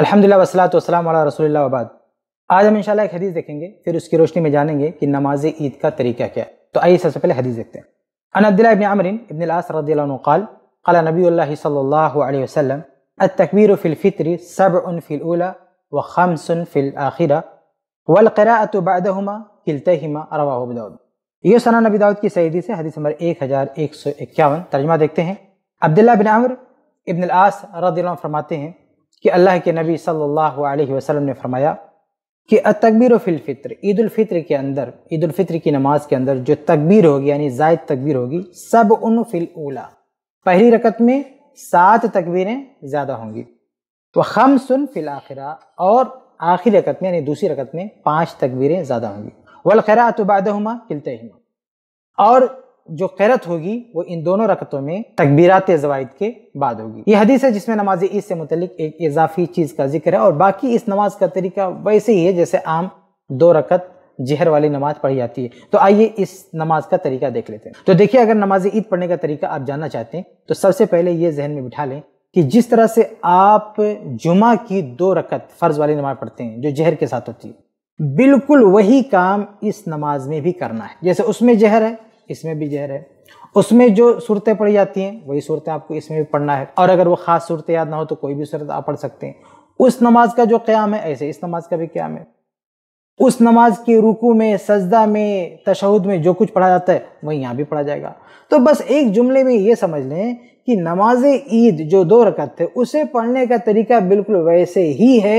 अल्हम्दुलिल्लाह वसलात वसलाम वाला रसूलुल्लाह वबाद आज हम इंशाल्लाह एक हदीस देखेंगे फिर उसकी रोशनी में जानेंगे कि नमाज ईद का तरीका क्या है तो आइए सबसे पहले हदीस देखते हैं अन अब्दुल्ला इब्न अमरिन इब्न लास रदियल्लाहु काल قال نبي الله صلى الله عليه وسلم التكبير في الفطر سبع في الأولى وخمس في الآخرة والقراءة दाऊद ये सना नबी दाऊद की सईदी से हदीस नंबर एक हज़ार एक सौ इक्यावन तर्जमा देखते हैं अब्दुल्ला बिन अमर इब्न आस रदिल्ला फरमाते हैं कि अल्लाह के नबी सल्लल्लाहु अलैहि वसल्लम ने फरमाया कि तकबीर फिलफ़ित्र ईद के अंदर ईद फित्र की नमाज के अंदर जो तकबीर होगी यानी जायद तकबीर होगी सब उन फिल उला पहली रकत में सात तकबीरें ज़्यादा होंगी तो खम सुन फिल आखिरा और आखिरी रकत में यानी दूसरी रकत में पांच तकबीरें ज़्यादा होंगी खैरा तो बादहुमा किलते और जो कैरत होगी वो इन दोनों रकतों में तकबीरात जवायद के बाद होगी ये हदीस है जिसमें नमाज ईद से मुतलिक एक इजाफी चीज़ का जिक्र है और बाकी इस नमाज का तरीका वैसे ही है जैसे आम दो रकत जहर वाली नमाज पढ़ी जाती है तो आइए इस नमाज का तरीका देख लेते हैं तो देखिए अगर नमाज ईद पढ़ने का तरीका आप जानना चाहते हैं तो सबसे पहले ये जहन में बिठा लें कि जिस तरह से आप जुमा की दो रकत फ़र्ज़ वाली नमाज पढ़ते हैं जो जहर के साथ होती है बिल्कुल वही काम इस नमाज में भी करना है जैसे उसमें जहर है इसमें भी जहर है उसमें जो सूरतें पढ़ी जाती हैं वही सूरतें आपको इसमें भी पढ़ना है और अगर वो ख़ास सूरत याद ना हो तो कोई भी सूरत आप पढ़ सकते हैं उस नमाज का जो क़्याम है ऐसे इस नमाज का भी क़्याम है उस नमाज के रुकू में सजदा में तशहद में जो कुछ पढ़ा जाता है वही यहाँ भी पढ़ा जाएगा तो बस एक जुमले में ये समझ लें कि नमाज ईद जो दो रकत है उसे पढ़ने का तरीका बिल्कुल वैसे ही है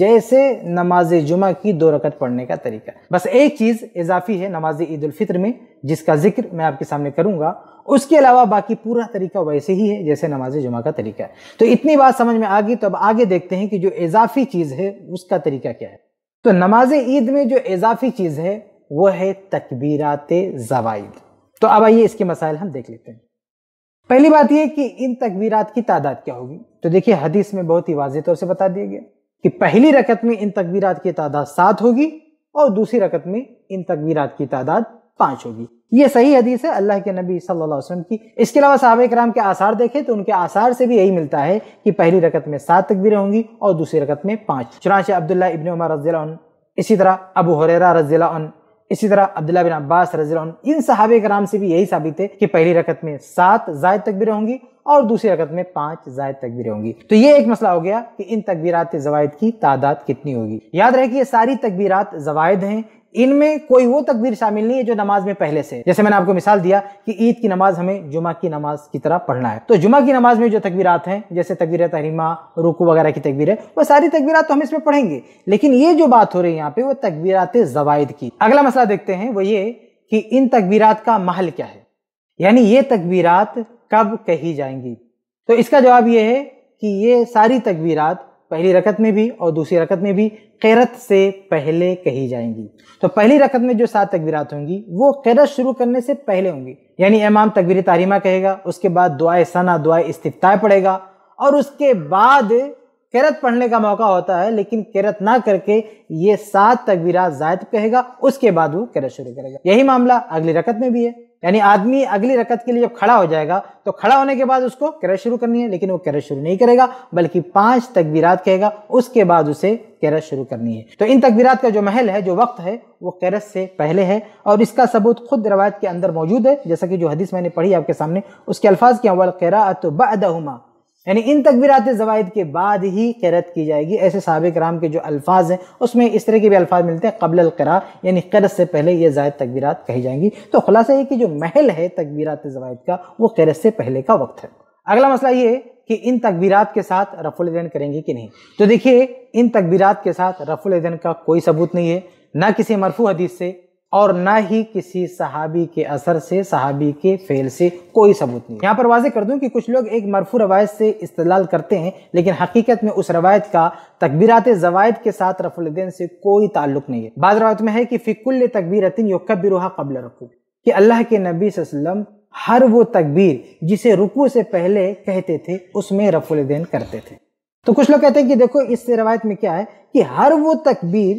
जैसे नमाज जुमा की दो रकत पढ़ने का तरीका बस एक चीज़ इजाफी है नमाज ईद फित्र में जिसका जिक्र मैं आपके सामने करूँगा उसके अलावा बाकी पूरा तरीका वैसे ही है जैसे नमाज जुमा का तरीका है तो इतनी बात समझ में आ गई तो अब आगे देखते हैं कि जो इजाफी चीज़ है उसका तरीका क्या है तो नमाज ईद में जो इजाफी चीज़ है वह है तकबीरात जवाइद तो अब आइए इसके मसाइल हम देख लेते हैं पहली बात यह कि इन तकबीरात की तादाद क्या होगी तो देखिए हदीस में बहुत ही वाजे तौर से बता दिया गया कि पहली रकत में इन तकबीरात की तादाद सात होगी और दूसरी रकत में इन तकबीरात की तादाद पांच होगी ये सही हदीस है अल्लाह के नबी सल्लल्लाहु अलैहि वसल्लम की इसके अलावा साहब कराम के आसार देखें तो उनके आसार से भी यही मिलता है कि पहली रकत में सात तकबीरें होंगी और दूसरी रकत में पांच चुनाच अब्दुल्ला इबन उमर रजील इसी तरह अबू हरेरा रजील इसी तरह अब्दुल्ला बिन अब्बास रजील इन सहाबे कराम से भी यही साबित है कि पहली रकत में सात जायद तकबीरें होंगी और दूसरी रकत में पांच जायद तकबीरें होंगी तो ये एक मसला हो गया कि इन तकबीरत जवायद की तादाद कितनी होगी याद रहे कि ये सारी तकबीरत जवायद हैं इनमें कोई वो तकबीर शामिल नहीं है जो नमाज में पहले से जैसे मैंने आपको मिसाल दिया कि ईद की नमाज हमें जुमा की नमाज की तरह पढ़ना है तो जुमा की नमाज में जो तकबीर हैं जैसे तकबीर तहरीमा रुकू वगैरह की तकबीर है वह सारी तकबीर तो हम इसमें पढ़ेंगे लेकिन ये जो बात हो रही है यहाँ पे वो तकबीरात जवायद की अगला मसला देखते हैं वो ये कि इन तकबीरत का महल क्या है यानी ये तकबीरत कब कही जाएंगी तो इसका जवाब ये है कि ये सारी तकबीरत पहली रकत में भी और दूसरी रकत में भी कैरत से पहले कही जाएंगी तो पहली रकत में जो सात तकबीरात होंगी वो कैरत शुरू करने से पहले होंगी यानी इमाम तकबीर तारीमा कहेगा उसके बाद दुआए सना दुआ इस्तिफ्ताह पड़ेगा और उसके बाद कैरत पढ़ने का मौका होता है लेकिन कैरत ना करके ये सात तकबीरात जायद कहेगा उसके बाद वो कैरत शुरू करेगा यही मामला अगली रकत में भी है यानी आदमी अगली रकत के लिए जब खड़ा हो जाएगा तो खड़ा होने के बाद उसको किरा शुरू करनी है लेकिन वो किरा शुरू नहीं करेगा बल्कि पांच तकबीरात कहेगा उसके बाद उसे किरत शुरू करनी है तो इन तकबीरात का जो महल है जो वक्त है वो किरत से पहले है और इसका सबूत खुद रवायत के अंदर मौजूद है जैसा कि जो हदीस मैंने पढ़ी आपके सामने उसके अल्फाज के अवल तो बदहुमा यानी इन तकबीरत ज़वायद के बाद ही करत की जाएगी ऐसे सबक राम के जो अल्फाज हैं उसमें इस तरह के भी अल्फाज मिलते हैं कबल अलकरा यानी करत से पहले ये ज़ायद तकबीरत कही जाएंगी तो खुलासा ये कि जो महल है तकबीरत ज़वायद का वो करत से पहले का वक्त है अगला मसला ये है कि इन तकबीरत के साथ रफुल रफुलदन करेंगे कि नहीं तो देखिए इन तकबीरत के साथ रफुल रफुलदन का कोई सबूत नहीं है ना किसी मरफू हदीस से और ना ही किसी सहाबी के असर से सहाबी के फेल से कोई सबूत नहीं यहाँ पर वाजे कर दूं कि कुछ लोग एक मरफू रवायत से इस्तेलाल करते हैं लेकिन हकीकत में उस रवायत का तकबीरत जवायद के साथ रफुलदैन से कोई ताल्लुक नहीं है बाज रवायत में है कि फ़िकुल्ल तकबीरतिन युकबिरहा कबल रखू कि अल्लाह के नबी वसलम हर वो तकबीर जिसे रुकू से पहले कहते थे उसमें रफुलदैन करते थे तो कुछ लोग कहते हैं कि देखो इस रवायत में क्या है कि हर वो तकबीर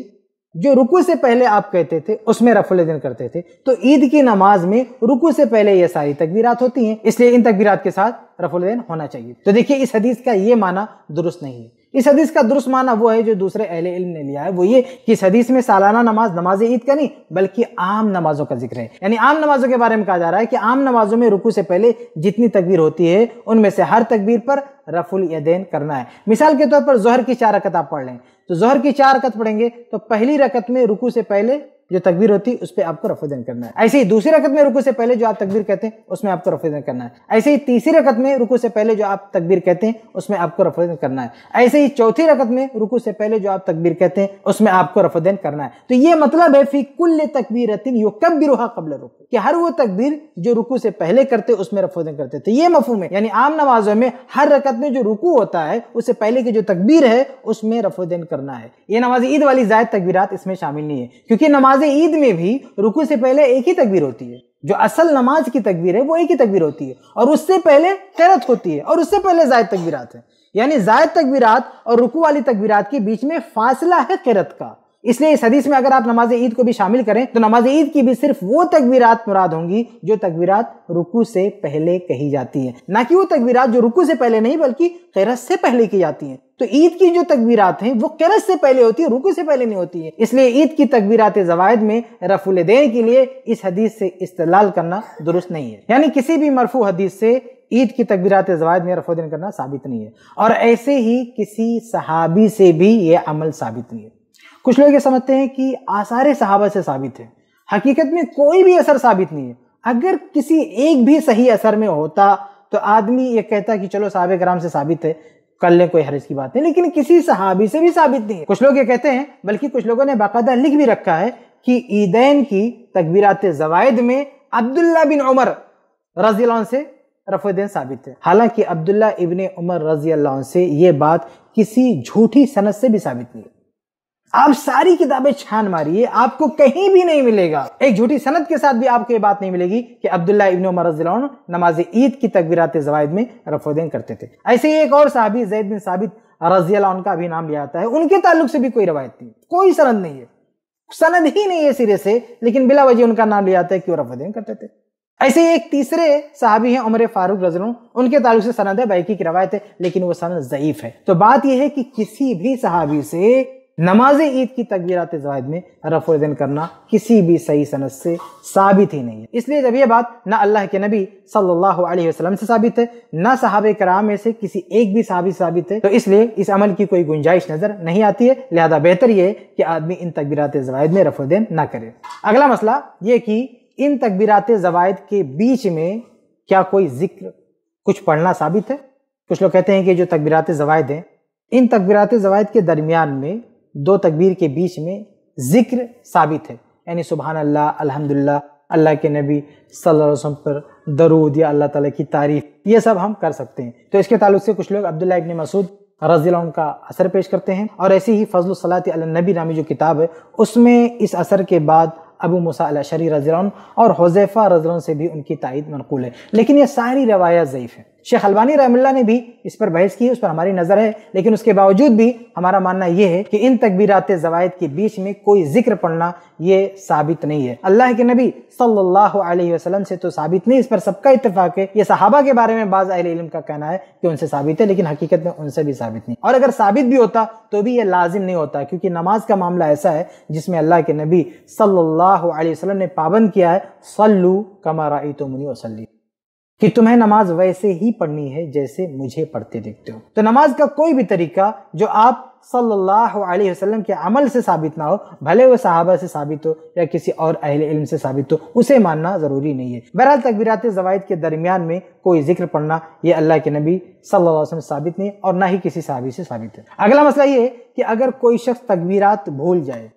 जो रुकू से पहले आप कहते थे उसमें दिन करते थे तो ईद की नमाज में रुकू से पहले ये सारी तकबीरत होती हैं इसलिए इन तकबीरत के साथ दिन होना चाहिए तो देखिए इस हदीस का ये माना दुरुस्त नहीं है इस हदीस का दुरुस्त माना वो है जो दूसरे अहल इल्म ने लिया है वो ये कि इस हदीस में सालाना नमाज नमाज ईद का नहीं बल्कि आम नमाजों का जिक्र है यानी आम नमाजों के बारे में कहा जा रहा है कि आम नमाजों में रुकू से पहले जितनी तकबीर होती है उनमें से हर तकबीर पर रफुल यदेन करना है मिसाल के तौर पर जहर की चार रकत आप पढ़ लें तो जहर की चार रकत पढ़ेंगे तो पहली रकत में रुकू से पहले जो तकबीर होती है उस पर आपको रफोदन करना है ऐसे ही दूसरी रकत में रुकू से पहले जो आप तकबीर कहते हैं उसमें आपको रफोदन करना है ऐसे ही तीसरी रकत में रुकू से पहले जो आप तकबीर कहते हैं उसमें आपको रफोदन करना है ऐसे ही चौथी रकत में रुकू से पहले जो आप तकबीर कहते हैं उसमें आपको रफोदन करना है तो ये मतलब है फी कुल तकबीर युकबिरुहा कबल रुकू कि हर वो तकबीर जो रुकू से पहले करते उसमें रफोदन करते तो ये मफहम है यानी आम नमाजों में हर रकत में जो रुकू होता है उससे पहले की जो तकबीर है उसमें रफोदन करना है ये नमाज ईद वाली जायद तकबीरत इसमें शामिल नहीं है क्योंकि नमाज नमाज ईद में भी रुकू से पहले एक ही तकबीर होती है जो असल नमाज की तकबीर है वो एक ही तकबीर होती है और उससे पहले कैरत होती है और उससे पहले जायद तकबीरत है यानी जायद तकबीरत और रुकू वाली तकबीरत के बीच में फासला है कैरत का इसलिए इस हदीस में अगर आप नमाज ईद को भी शामिल करें तो नमाज ईद की भी सिर्फ वो तकबीरात मुराद होंगी जो तकबीरात रुकू से पहले कही जाती हैं ना कि वो तकबीरात जो रुकू से पहले नहीं बल्कि खैरत से पहले की जाती हैं तो ईद की जो तकबीरात हैं वो कैरस से पहले होती है रुकू से पहले नहीं होती है इसलिए ईद की तकबीरात जवायद में रफुल देन के लिए इस हदीस से इस्तेलाल करना दुरुस्त नहीं है यानी किसी भी मरफू हदीस से ईद की तकबीरत जवायद में रफोदेन करना साबित नहीं है और ऐसे ही किसी सहाबी से भी ये अमल साबित नहीं है कुछ लोग ये समझते हैं कि आसार सहाबा से साबित है हकीकत में कोई भी असर साबित नहीं है अगर किसी एक भी सही असर में होता तो आदमी ये कहता कि चलो साहब कराम से साबित है कर लें कोई हरज की बात नहीं लेकिन किसी सहाबी से भी साबित नहीं है कुछ लोग ये कहते हैं बल्कि कुछ लोगों ने बाकायदा लिख भी रखा है कि ईदैन की तकबीरात जवायद में अब्दुल्ला बिन उमर रजी से रफोदेन साबित है हालांकि अब्दुल्ला इबन उमर रजी से ये बात किसी झूठी सनत से भी साबित नहीं है आप सारी किताबें छान मारिए आपको कहीं भी नहीं मिलेगा एक झूठी सनत के साथ भी आपको ये बात नहीं मिलेगी कि अब्दुल्ला इबन उमर नमाज ईद की तकबीरात जवायद में रफोदेन करते थे ऐसे ही एक और साहबी जैद बिन साबित रजी उनका भी नाम लिया जाता है उनके ताल्लुक से भी कोई रवायत नहीं कोई सनद नहीं है सनद ही नहीं है सिरे से लेकिन बिला वजह उनका नाम लिया जाता है कि वो रफोदेन करते थे ऐसे ही एक तीसरे साहबी हैं उमर फारूक रजलों उनके ताल्लुक से सनद है बैकी की रवायत है लेकिन वो सनद ज़यीफ़ है तो बात यह है कि किसी भी साहबी से नमाज ईद की तकबीरत जवाद में रफोदन करना किसी भी सही सनत से साबित ही नहीं है इसलिए जब यह बात न अल्लाह के नबी सल्लल्लाहु अलैहि वसल्लम से साबित है न साहब कराम में से किसी एक भी साबित साबित है तो इसलिए इस अमल की कोई गुंजाइश नज़र नहीं आती है लिहाजा बेहतर यह कि आदमी इन तकबीरत जवायद में रफोजन ना करे अगला मसला ये कि इन तकबीरत जवायद के बीच में क्या कोई जिक्र कुछ पढ़ना साबित है कुछ लोग कहते हैं कि जो तकबीरत जवायद हैं इन तकबीरत जवाद के दरमियान में दो तकबीर के बीच में ज़िक्र साबित है यानी सुबहान अल्लाह अल्हम्दुलिल्लाह अल्लाह के नबी सल्लल्लाहु अलैहि वसल्लम पर दरूद या अल्लाह ताला की तारीफ ये सब हम कर सकते हैं तो इसके ताल्लुक से कुछ लोग अब्दुल्ला इबन मसूद रज़ी का असर पेश करते हैं और ऐसी ही फजल सलात नबी नामी जो किताब है उसमें इस असर के बाद अबू मूसा शरी रजील और हुजैफा रजील से भी उनकी तायद मनकूल है लेकिन ये सारी रवायत ज़यीफ़ है शेख हलवानी रहमल्ला ने भी इस पर बहस की उस पर हमारी नज़र है लेकिन उसके बावजूद भी हमारा मानना यह है कि इन तकबीरात जवायद के बीच में कोई जिक्र पढ़ना ये साबित नहीं है अल्लाह के नबी सल्लल्लाहु अलैहि वसल्लम से तो साबित नहीं इस पर सबका इतफाक है ये सहाबा के बारे में बाज़ इल्म का कहना है कि उनसे साबित है लेकिन हकीकत में उनसे भी साबित नहीं और अगर साबित भी होता तो भी ये लाजिम नहीं होता क्योंकि नमाज का मामला ऐसा है जिसमें अल्लाह के नबी सल्लल्लाहु अलैहि वसल्लम ने पाबंद किया है सल्लू कमारा तो मुनी वसली कि तुम्हें नमाज वैसे ही पढ़नी है जैसे मुझे पढ़ते देखते हो तो नमाज का कोई भी तरीका जो आप सल्लल्लाहु अलैहि वसल्लम के अमल से साबित ना हो भले वो सहाबा से साबित हो या किसी और अहले इल्म से साबित हो उसे मानना ज़रूरी नहीं है बहरहाल तकबीरात जवायद के दरमियान में कोई जिक्र पढ़ना ये अल्लाह के नबी सल्लल्लाहु अलैहि वसल्लम से साबित नहीं और ना ही किसी सहाबी से साबित है अगला मसला ये है कि अगर कोई शख्स तकबीरात भूल जाए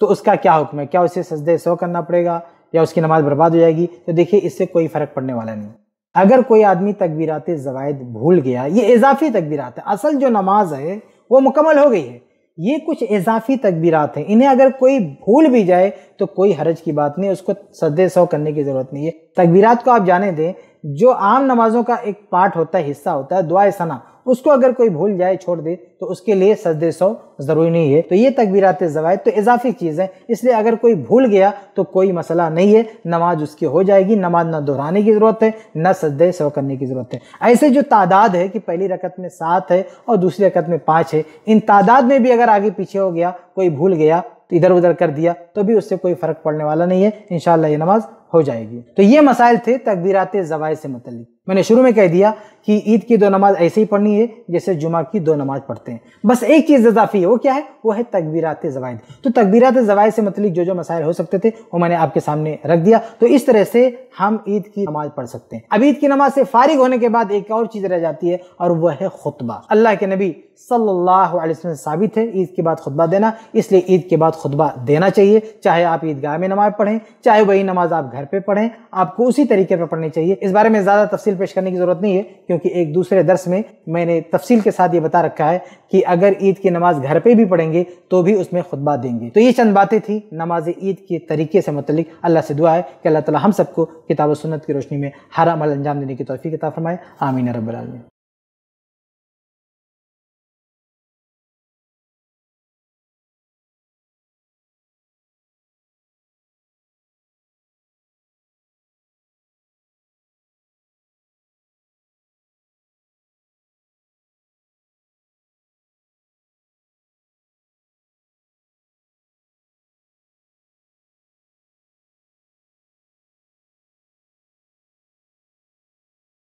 तो उसका क्या हुक्म है क्या उसे सजदे सो करना पड़ेगा या उसकी नमाज़ बर्बाद हो जाएगी तो देखिए इससे कोई फ़र्क पड़ने वाला नहीं अगर कोई आदमी तकबीरात ज़वायद भूल गया ये इजाफी तकबीरत है असल जो नमाज है वो मुकम्मल हो गई है ये कुछ इजाफी तकबीरत हैं इन्हें अगर कोई भूल भी जाए तो कोई हरज की बात नहीं उसको सदे सौ करने की ज़रूरत नहीं है तकबीरत को आप जाने दें जो आम नमाजों का एक पार्ट होता है हिस्सा होता है दुआ सना उसको अगर कोई भूल जाए छोड़ दे तो उसके लिए सजदे सौ ज़रूरी नहीं है तो ये तकबीरात ज़वायद तो इजाफी चीज़ है इसलिए अगर कोई भूल गया तो कोई मसला नहीं है नमाज उसकी हो जाएगी नमाज ना दोहराने की ज़रूरत है ना सजदे सौ करने की ज़रूरत है ऐसे जो तादाद है कि पहली रकत में सात है और दूसरी रकत में पाँच है इन तादाद में भी अगर आगे पीछे हो गया कोई भूल गया तो इधर उधर कर दिया तो भी उससे कोई फ़र्क पड़ने वाला नहीं है इन ये नमाज़ हो जाएगी तो ये मसाइल थे तकबीरात जवाय से मतलब मैंने शुरू में कह दिया कि ईद की दो नमाज ऐसे ही पढ़नी है जैसे जुमा की दो नमाज पढ़ते हैं बस एक चीज़ इजाफी है वो क्या है वो है तकबीरात जवायद तो तकबीरात जवायद से मतलब जो जो मसाइल हो सकते थे वो मैंने आपके सामने रख दिया तो इस तरह से हम ईद की नमाज पढ़ सकते हैं अब ईद की नमाज से फारिग होने के बाद एक और चीज़ रह जाती है और वह है खुतबा अल्लाह के नबी सल्लल्लाहु अलैहि वसल्लम साबित है ईद के बाद खुतबा देना इसलिए ईद के बाद खुतबा देना चाहिए चाहे आप ईदगाह में नमाज पढ़ें चाहे वही नमाज आप घर घर पे पढ़ें आपको उसी तरीके पर पढ़नी चाहिए इस बारे में ज़्यादा तफसील पेश करने की ज़रूरत नहीं है क्योंकि एक दूसरे दर्श में मैंने तफसील के साथ ये बता रखा है कि अगर ईद की नमाज घर पर भी पढ़ेंगे तो भी उसमें खुतबा देंगे तो ये चंद बातें थी नमाज ईद के तरीके से मतलब अल्लाह से दुआ है कि अल्लाह ताली हम सबको किताब सुन्नत की रोशनी में हर अमल अंजाम देने की तोफ़ी किताब फरमाए आमीन रबालमी